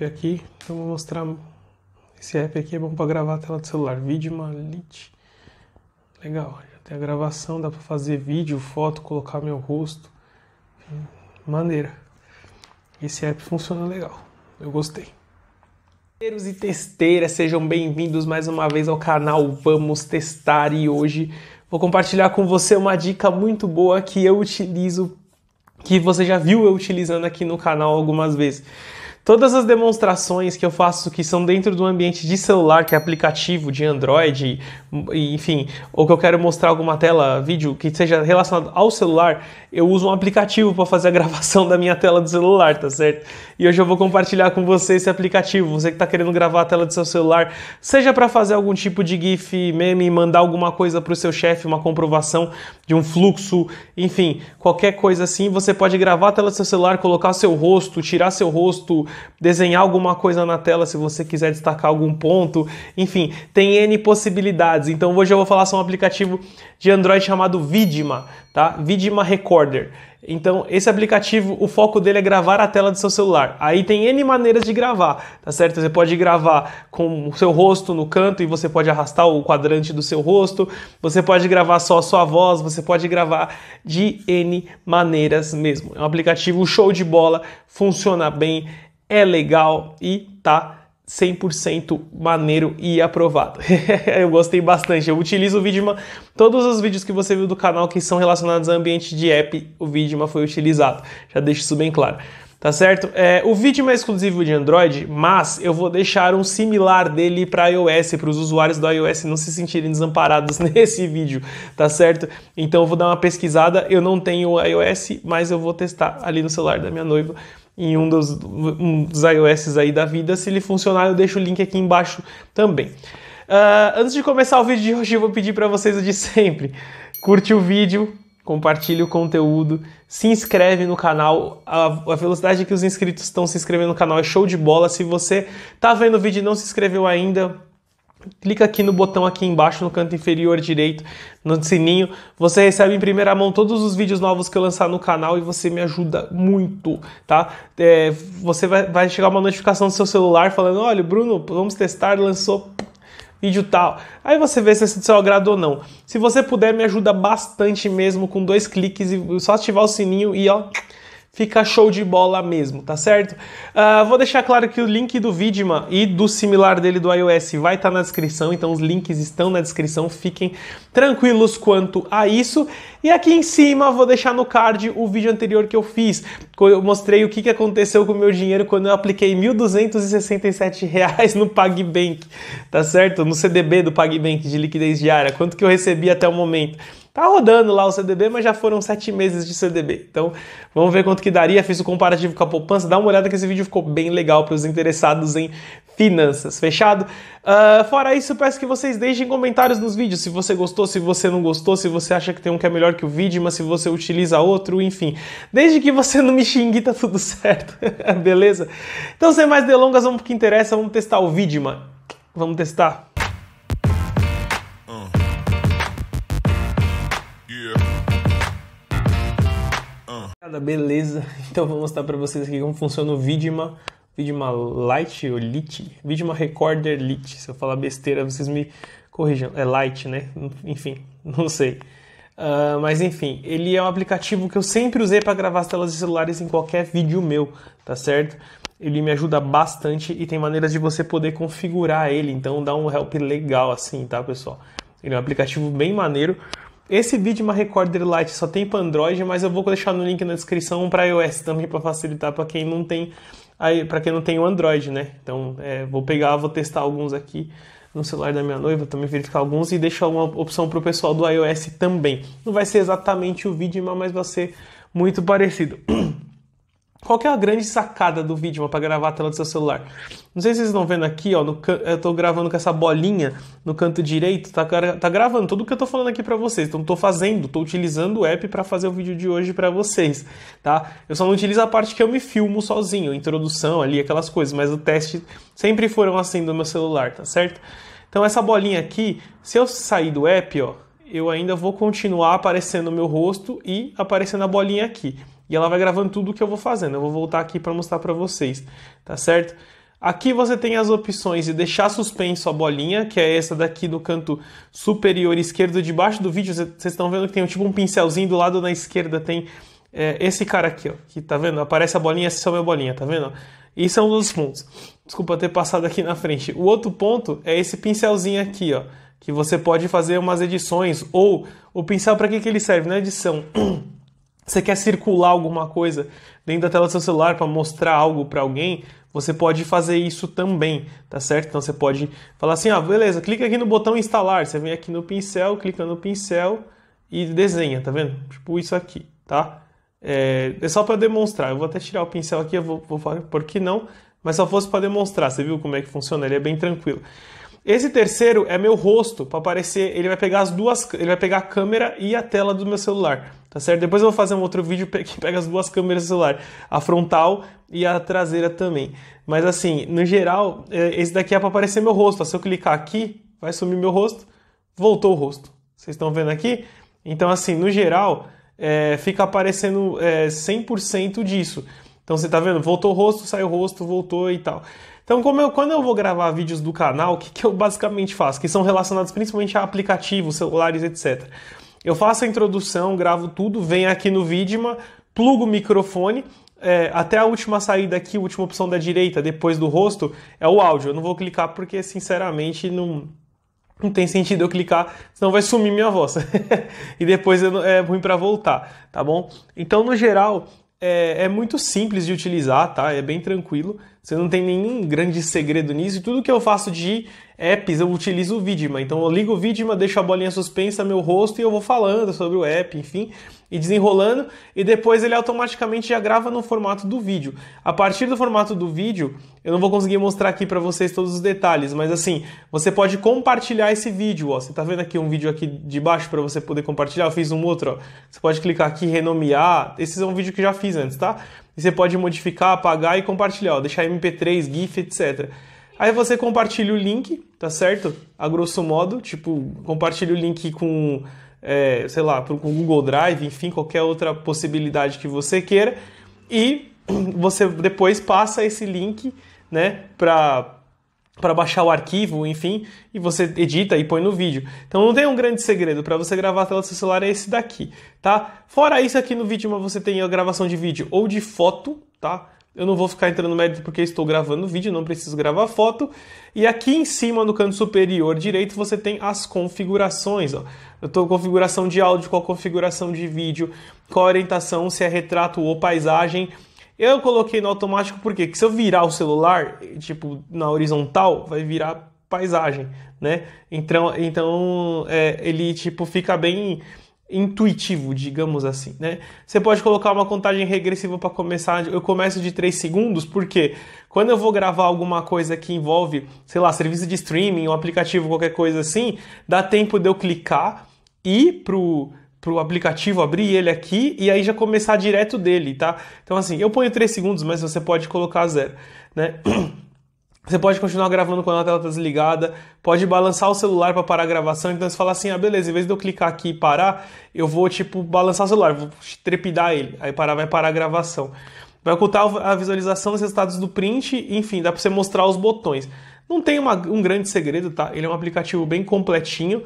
app aqui, então vou mostrar. Esse app aqui é bom para gravar a tela do celular. Vidmalit. Legal, já tem a gravação, dá para fazer vídeo, foto, colocar meu rosto. Maneira. Esse app funciona legal. Eu gostei. Testeiros e testeiras, sejam bem-vindos mais uma vez ao canal Vamos Testar e hoje vou compartilhar com você uma dica muito boa que eu utilizo, que você já viu eu utilizando aqui no canal algumas vezes. Todas as demonstrações que eu faço que são dentro do ambiente de celular, que é aplicativo de Android, enfim, ou que eu quero mostrar alguma tela, vídeo que seja relacionado ao celular, eu uso um aplicativo para fazer a gravação da minha tela do celular, tá certo? E hoje eu vou compartilhar com você esse aplicativo. Você que está querendo gravar a tela do seu celular, seja para fazer algum tipo de GIF, meme, mandar alguma coisa para o seu chefe, uma comprovação de um fluxo, enfim, qualquer coisa assim, você pode gravar a tela do seu celular, colocar seu rosto, tirar seu rosto desenhar alguma coisa na tela se você quiser destacar algum ponto. Enfim, tem N possibilidades. Então hoje eu vou falar sobre um aplicativo de Android chamado Vidma, tá? Vidma Recorder. Então, esse aplicativo, o foco dele é gravar a tela do seu celular. Aí tem N maneiras de gravar, tá certo? Você pode gravar com o seu rosto no canto e você pode arrastar o quadrante do seu rosto, você pode gravar só a sua voz, você pode gravar de N maneiras mesmo. É um aplicativo show de bola, funciona bem, é legal e tá 100% maneiro e aprovado. eu gostei bastante. Eu utilizo o Vidma, todos os vídeos que você viu do canal que são relacionados a ambiente de app, o Vidma foi utilizado. Já deixo isso bem claro. Tá certo? É, o Vidma é exclusivo de Android, mas eu vou deixar um similar dele para iOS, para os usuários do iOS não se sentirem desamparados nesse vídeo, tá certo? Então eu vou dar uma pesquisada. Eu não tenho iOS, mas eu vou testar ali no celular da minha noiva em um dos, um dos iOS aí da vida. Se ele funcionar, eu deixo o link aqui embaixo também. Uh, antes de começar o vídeo de hoje, eu vou pedir para vocês o de sempre. Curte o vídeo, compartilhe o conteúdo, se inscreve no canal. A, a, velocidade que os inscritos estão se inscrevendo no canal é show de bola. Se você está vendo o vídeo e não se inscreveu ainda, clica aqui no botão aqui embaixo no canto inferior direito, no sininho, você recebe em primeira mão todos os vídeos novos que eu lançar no canal e você me ajuda muito, tá? É, você vai, vai chegar uma notificação no seu celular falando, olha, Bruno, vamos testar, lançou vídeo tal. Aí você vê se é do seu agrado ou não. Se você puder, me ajuda bastante mesmo com dois cliques e só ativar o sininho e ó fica show de bola mesmo, tá certo? Uh, vou deixar claro que o link do Vidma e do similar dele do iOS vai estar tá na descrição, então os links estão na descrição, fiquem tranquilos quanto a isso. E aqui em cima vou deixar no card o vídeo anterior que eu fiz, que eu mostrei o que, que aconteceu com o meu dinheiro quando eu apliquei R$ 1.267 no PagBank, tá certo? No CDB do PagBank de liquidez diária, quanto que eu recebi até o momento. Tá rodando lá o CDB, mas já foram sete meses de CDB. Então, vamos ver quanto que daria. Fiz o comparativo com a poupança. Dá uma olhada que esse vídeo ficou bem legal para os interessados em finanças. Fechado? Uh, fora isso, peço que vocês deixem comentários nos vídeos. Se você gostou, se você não gostou, se você acha que tem um que é melhor que o vídeo, mas se você utiliza outro, enfim. Desde que você não me xingue, tá tudo certo. Beleza? Então, sem mais delongas, vamos pro que interessa. Vamos testar o vídeo, mano. Vamos testar. Ah. Beleza, então vou mostrar para vocês aqui como funciona o Vidma, Vidma Lite ou Lite, Vidma Recorder Lite. Se eu falar besteira, vocês me corrijam. É Lite, né? Enfim, não sei. Uh, mas enfim, ele é um aplicativo que eu sempre usei para gravar as telas de celulares em qualquer vídeo meu, tá certo? Ele me ajuda bastante e tem maneiras de você poder configurar ele, então dá um help legal assim, tá, pessoal? Ele é um aplicativo bem maneiro. Esse vídeo é uma Recorder Lite só tem para Android, mas eu vou deixar no link na descrição para iOS também para facilitar para quem não tem para quem não tem o Android, né? Então é, vou pegar, vou testar alguns aqui no celular da minha noiva, também verificar alguns e deixar uma opção para o pessoal do iOS também. Não vai ser exatamente o vídeo, mas vai ser muito parecido. Qual é a grande sacada do vídeo para gravar a tela do seu celular? Não sei se vocês estão vendo aqui, ó, no, eu estou gravando com essa bolinha no canto direito, tá, tá gravando tudo o que eu estou falando aqui para vocês. Então estou fazendo, estou utilizando o app para fazer o vídeo de hoje para vocês, tá? Eu só não utilizo a parte que eu me filmo sozinho, introdução ali, aquelas coisas, mas o teste sempre foram assim do meu celular, tá certo? Então essa bolinha aqui, se eu sair do app, ó, eu ainda vou continuar aparecendo o meu rosto e aparecendo a bolinha aqui. E ela vai gravando tudo o que eu vou fazendo. Eu vou voltar aqui para mostrar para vocês, tá certo? Aqui você tem as opções de deixar suspenso a bolinha, que é essa daqui no canto superior esquerdo debaixo do vídeo. Vocês estão vendo que tem tipo um pincelzinho do lado na esquerda, tem é, esse cara aqui, ó, que tá vendo? Aparece a bolinha, essa é a minha bolinha, tá vendo? Isso é um dos pontos. Desculpa ter passado aqui na frente. O outro ponto é esse pincelzinho aqui, ó, que você pode fazer umas edições ou o pincel para que, que ele serve na é edição? Você quer circular alguma coisa dentro da tela do seu celular para mostrar algo para alguém? Você pode fazer isso também, tá certo? Então você pode falar assim: ah, beleza, clica aqui no botão instalar. Você vem aqui no pincel, clica no pincel e desenha, tá vendo? Tipo isso aqui, tá? É, é só para demonstrar. Eu vou até tirar o pincel aqui, eu vou, vou falar por que não, mas só fosse para demonstrar. Você viu como é que funciona? Ele é bem tranquilo. Esse terceiro é meu rosto, para aparecer, ele vai pegar as duas, ele vai pegar a câmera e a tela do meu celular tá certo? Depois eu vou fazer um outro vídeo que pega as duas câmeras do celular, a frontal e a traseira também. Mas assim, no geral, é, esse daqui é para aparecer meu rosto. Se eu clicar aqui, vai sumir meu rosto, voltou o rosto. Vocês estão vendo aqui? Então assim, no geral, é, fica aparecendo é, 100% disso. Então você tá vendo? Voltou o rosto, saiu o rosto, voltou e tal. Então, eu, quando eu vou gravar vídeos do canal, o que, que eu basicamente faço? Que são relacionados principalmente a aplicativos, celulares, etc. Eu faço a introdução, gravo tudo, venho aqui no Vidma, plugo o microfone. É, até a última saída aqui, a última opção da direita, depois do rosto, é o áudio. Eu não vou clicar porque, sinceramente, não, não tem sentido eu clicar, senão vai sumir minha voz. e depois é ruim para voltar, tá bom? Então, no geral, é, é, muito simples de utilizar, tá? É bem tranquilo. Você não tem nenhum grande segredo nisso. E tudo que eu faço de apps, eu utilizo o Vidma. Então eu ligo o Vidma, deixo a bolinha suspensa, meu rosto e eu vou falando sobre o app, enfim e desenrolando, e depois ele automaticamente já grava no formato do vídeo. A partir do formato do vídeo, eu não vou conseguir mostrar aqui para vocês todos os detalhes, mas assim, você pode compartilhar esse vídeo, ó. Você tá vendo aqui um vídeo aqui de baixo para você poder compartilhar? Eu fiz um outro, ó. Você pode clicar aqui renomear. Esse é um vídeo que eu já fiz antes, tá? E você pode modificar, apagar e compartilhar, ó, deixar MP3, GIF, etc. Aí você compartilha o link, tá certo? A grosso modo, tipo, compartilha o link com é, sei lá, para o Google Drive, enfim, qualquer outra possibilidade que você queira. E você depois passa esse link né, para para baixar o arquivo, enfim, e você edita e põe no vídeo. Então não tem um grande segredo para você gravar a tela do seu celular é esse daqui, tá? Fora isso aqui no vídeo você tem a gravação de vídeo ou de foto, tá? Eu não vou ficar entrando no mérito porque estou gravando vídeo, não preciso gravar foto. E aqui em cima, no canto superior direito, você tem as configurações. Ó. Eu estou configuração de áudio, qual configuração de vídeo, qual orientação, se é retrato ou paisagem. Eu coloquei no automático porque se eu virar o celular, tipo, na horizontal, vai virar paisagem, né? Então, então é, ele, tipo, fica bem intuitivo, digamos assim, né? Você pode colocar uma contagem regressiva para começar, eu começo de 3 segundos, porque quando eu vou gravar alguma coisa que envolve, sei lá, serviço de streaming, um aplicativo, qualquer coisa assim, dá tempo de eu clicar e pro pro aplicativo abrir ele aqui e aí já começar direto dele, tá? Então assim, eu ponho 3 segundos, mas você pode colocar zero, né? Você pode continuar gravando quando a tela está desligada, pode balançar o celular para parar a gravação. Então você fala assim: ah, beleza, em vez de eu clicar aqui e parar, eu vou tipo balançar o celular, vou trepidar ele, aí parar, vai parar a gravação. Vai ocultar a visualização dos resultados do print, enfim, dá para você mostrar os botões. Não tem uma, um grande segredo, tá? Ele é um aplicativo bem completinho.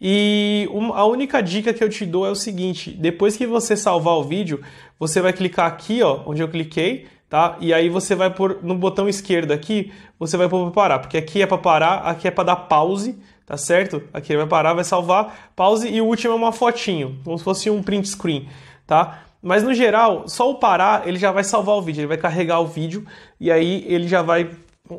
E a única dica que eu te dou é o seguinte: depois que você salvar o vídeo, você vai clicar aqui, ó, onde eu cliquei, tá? E aí você vai por no botão esquerdo aqui, você vai pôr para parar, porque aqui é para parar, aqui é para dar pause, tá certo? Aqui ele vai parar, vai salvar, pause e o último é uma fotinho, como se fosse um print screen, tá? Mas no geral, só o parar, ele já vai salvar o vídeo, ele vai carregar o vídeo e aí ele já vai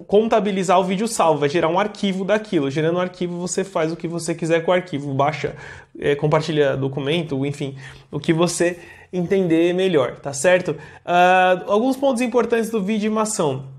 contabilizar o vídeo salvo, vai gerar um arquivo daquilo. Gerando um arquivo, você faz o que você quiser com o arquivo, baixa, é, compartilha documento, enfim, o que você entender melhor, tá certo? Uh, alguns pontos importantes do vídeo imação.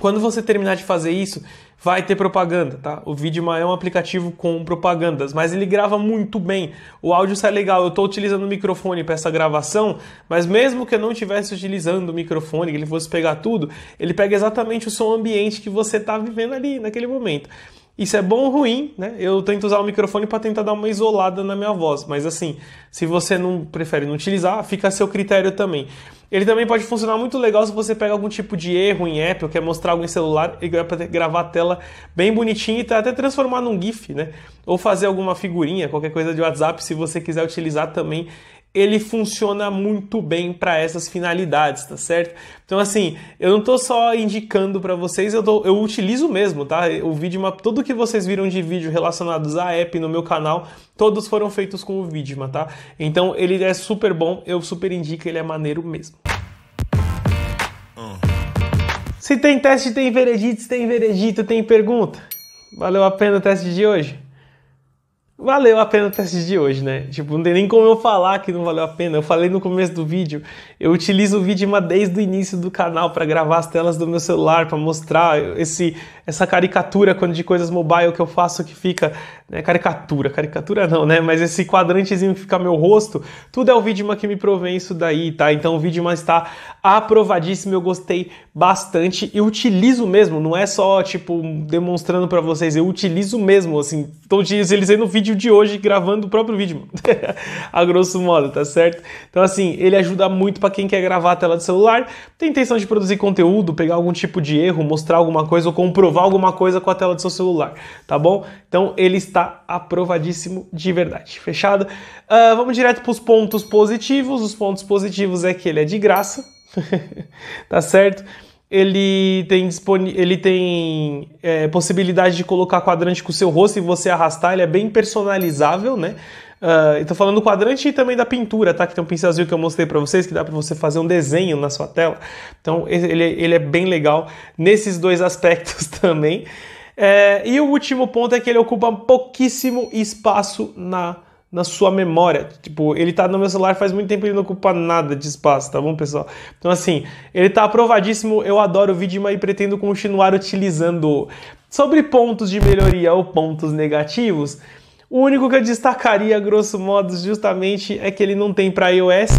Quando você terminar de fazer isso, vai ter propaganda, tá? O vídeo é um aplicativo com propagandas, mas ele grava muito bem. O áudio sai legal. Eu estou utilizando o microfone para essa gravação, mas mesmo que eu não estivesse utilizando o microfone, que ele fosse pegar tudo, ele pega exatamente o som ambiente que você está vivendo ali naquele momento. Isso é bom ou ruim, né? Eu tento usar o microfone para tentar dar uma isolada na minha voz, mas assim, se você não prefere não utilizar, fica a seu critério também. Ele também pode funcionar muito legal se você pega algum tipo de erro em app, ou quer mostrar algo em celular, ele vai é gravar a tela bem bonitinha e tá até transformar num GIF, né? Ou fazer alguma figurinha, qualquer coisa de WhatsApp, se você quiser utilizar também ele funciona muito bem para essas finalidades, tá certo? Então, assim, eu não estou só indicando para vocês, eu, tô, eu utilizo mesmo, tá? O Vidma, tudo que vocês viram de vídeo relacionados à app no meu canal, todos foram feitos com o Vidma, tá? Então, ele é super bom, eu super indico, ele é maneiro mesmo. Hum. Se tem teste, tem veredito, se tem veredito, tem pergunta. Valeu a pena o teste de hoje? valeu a pena o teste de hoje, né? Tipo, não tem nem como eu falar que não valeu a pena. Eu falei no começo do vídeo, eu utilizo o vídeo desde o início do canal para gravar as telas do meu celular, para mostrar esse essa caricatura quando de coisas mobile que eu faço que fica. Né, caricatura, caricatura não, né? Mas esse quadrantezinho que fica meu rosto, tudo é o Vidma que me provém isso daí, tá? Então o Vidma está aprovadíssimo, eu gostei bastante e utilizo mesmo, não é só tipo demonstrando para vocês, eu utilizo mesmo, assim, estou utilizando no vídeo de hoje gravando o próprio vídeo, a grosso modo, tá certo? Então assim, ele ajuda muito para quem quer gravar a tela do celular, tem intenção de produzir conteúdo, pegar algum tipo de erro, mostrar alguma coisa ou comprovar provar alguma coisa com a tela do seu celular, tá bom? Então ele está aprovadíssimo de verdade. Fechado? Uh, vamos direto para os pontos positivos. Os pontos positivos é que ele é de graça, tá certo? ele tem, ele tem é, possibilidade de colocar quadrante com o seu rosto e você arrastar, ele é bem personalizável, né? Uh, ah, Estou falando do quadrante e também da pintura, tá? Que tem um pincelzinho que eu mostrei para vocês que dá para você fazer um desenho na sua tela. Então ele, ele é bem legal nesses dois aspectos também. É, e o último ponto é que ele ocupa pouquíssimo espaço na, na sua memória. Tipo, ele tá no meu celular faz muito tempo ele não ocupa nada de espaço, tá bom, pessoal? Então, assim, ele tá aprovadíssimo. Eu adoro o vídeo e pretendo continuar utilizando. Sobre pontos de melhoria ou pontos negativos. O único que eu destacaria, grosso modo, justamente é que ele não tem para iOS,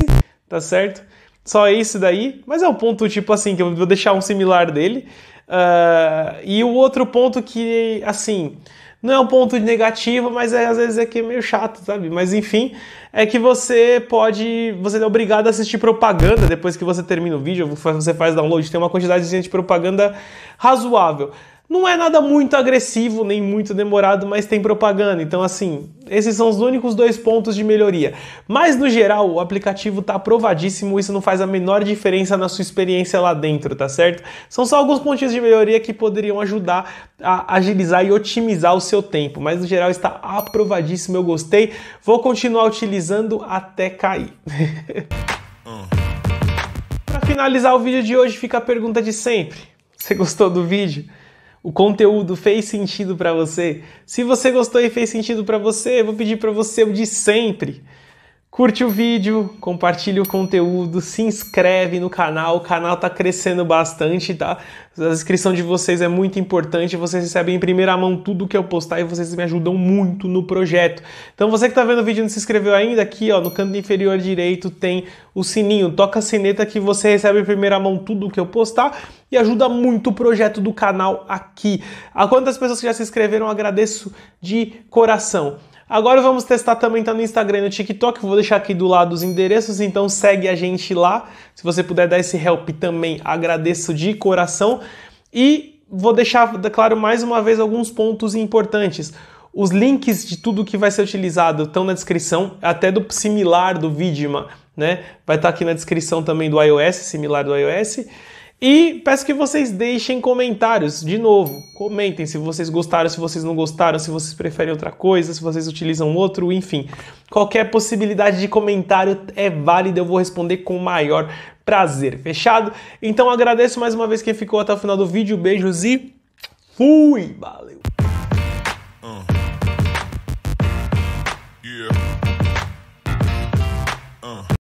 tá certo? Só esse daí, mas é um ponto tipo assim, que eu vou deixar um similar dele. Uh, e o outro ponto que, assim, não é um ponto negativo, mas é, às vezes é que é meio chato, sabe? Mas enfim, é que você pode, você é obrigado a assistir propaganda depois que você termina o vídeo, você faz download, tem uma quantidade de propaganda razoável. Não é nada muito agressivo nem muito demorado, mas tem propaganda. Então, assim, esses são os únicos dois pontos de melhoria. Mas no geral, o aplicativo tá aprovadíssimo, isso não faz a menor diferença na sua experiência lá dentro, tá certo? São só alguns pontinhos de melhoria que poderiam ajudar a agilizar e otimizar o seu tempo, mas no geral está aprovadíssimo, eu gostei. Vou continuar utilizando até cair. Para finalizar o vídeo de hoje, fica a pergunta de sempre. Você gostou do vídeo? o conteúdo fez sentido para você? Se você gostou e fez sentido para você, eu vou pedir para você o de sempre Curte o vídeo, compartilha o conteúdo, se inscreve no canal. O canal tá crescendo bastante, tá? A inscrição de vocês é muito importante. Vocês recebem em primeira mão tudo que eu postar e vocês me ajudam muito no projeto. Então, você que tá vendo o vídeo e não se inscreveu ainda, aqui ó, no canto inferior direito tem o sininho. Toca a sineta que você recebe em primeira mão tudo que eu postar e ajuda muito o projeto do canal aqui. A quantas pessoas que já se inscreveram, agradeço de coração. Agora vamos testar também tá no Instagram e no TikTok, vou deixar aqui do lado os endereços, então segue a gente lá. Se você puder dar esse help também, agradeço de coração. E vou deixar claro mais uma vez alguns pontos importantes. Os links de tudo que vai ser utilizado estão na descrição, até do similar do Vidma, né? Vai estar tá aqui na descrição também do iOS, similar do iOS. E peço que vocês deixem comentários, de novo, comentem se vocês gostaram, se vocês não gostaram, se vocês preferem outra coisa, se vocês utilizam outro, enfim. Qualquer possibilidade de comentário é válida, eu vou responder com o maior prazer, fechado? Então agradeço mais uma vez quem ficou até o final do vídeo, beijos e fui! Valeu! Uh. Yeah. Uh.